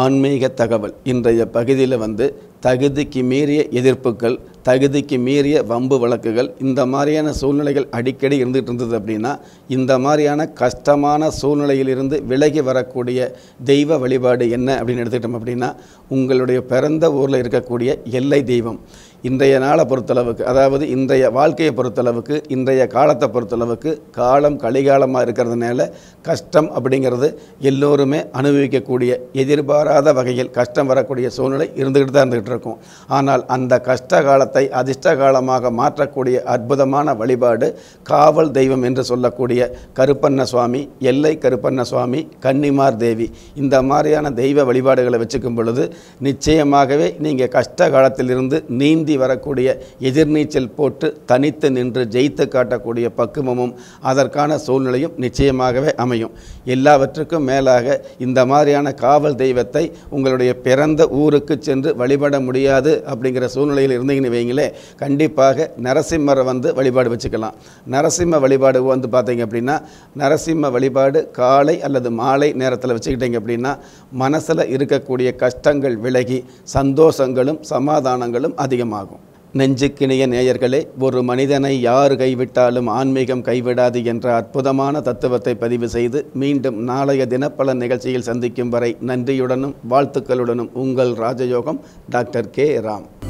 ஆன்மீக தகவல் இன்றைய பகுதியில் வந்து தகுதிக்கு மீறிய எதிர்ப்புகள் தகுதிக்கு மீறிய வம்பு வழக்குகள் இந்த மாதிரியான சூழ்நிலைகள் அடிக்கடி இருந்துகிட்டு இருந்தது அப்படின்னா இந்த மாதிரியான கஷ்டமான சூழ்நிலையிலிருந்து விலகி வரக்கூடிய தெய்வ வழிபாடு என்ன அப்படின்னு எடுத்துக்கிட்டோம் அப்படின்னா உங்களுடைய பிறந்த ஊரில் இருக்கக்கூடிய எல்லை தெய்வம் இன்றைய நாளை பொறுத்தளவுக்கு அதாவது இன்றைய வாழ்க்கையை பொறுத்தளவுக்கு இன்றைய காலத்தை பொறுத்தளவுக்கு காலம் கலிகாலமாக இருக்கிறதுனால கஷ்டம் அப்படிங்கிறது எல்லோருமே அனுபவிக்கக்கூடிய எதிர்பாராத வகையில் கஷ்டம் வரக்கூடிய சூழ்நிலை இருந்துக்கிட்டு தான் இருந்துக்கிட்டு இருக்கும் ஆனால் அந்த கஷ்ட காலத்தை காலத்தை அதிர்ஷ்ட காலமாக மாற்றக்கூடிய அற்புதமான வழிபாடு காவல் தெய்வம் என்று சொல்லக்கூடிய கருப்பண்ண சுவாமி எல்லை கருப்பண்ண சுவாமி கன்னிமார் தேவி இந்த மாதிரியான தெய்வ வழிபாடுகளை வச்சுக்கும் பொழுது நிச்சயமாகவே நீங்கள் கஷ்ட காலத்திலிருந்து நீந்தி வரக்கூடிய எதிர்நீச்சல் போட்டு தனித்து நின்று ஜெயித்து காட்டக்கூடிய பக்குவமும் அதற்கான சூழ்நிலையும் நிச்சயமாகவே அமையும் எல்லாவற்றுக்கும் மேலாக இந்த மாதிரியான காவல் தெய்வத்தை உங்களுடைய பிறந்த ஊருக்கு சென்று வழிபட முடியாது அப்படிங்கிற சூழ்நிலையில் இருந்தீங்கன்னு வைங்களேன் கண்டிப்பாக நரசிம்மரை வந்து வழிபாடு வச்சுக்கலாம் நரசிம்ம வழிபாடு வந்து பார்த்தீங்க அப்படின்னா நரசிம்ம வழிபாடு காலை அல்லது மாலை நேரத்தில் வச்சுக்கிட்டீங்க அப்படின்னா மனசில் இருக்கக்கூடிய கஷ்டங்கள் விலகி சந்தோஷங்களும் சமாதானங்களும் அதிகமாகும் நெஞ்சுக்கிணிய நேயர்களே ஒரு மனிதனை யார் கைவிட்டாலும் ஆன்மீகம் கைவிடாது என்ற அற்புதமான தத்துவத்தை பதிவு செய்து மீண்டும் நாளைய தினப்பல நிகழ்ச்சியில் சந்திக்கும் வரை நன்றியுடனும் வாழ்த்துக்களுடனும் உங்கள் ராஜயோகம் டாக்டர் கே ராம்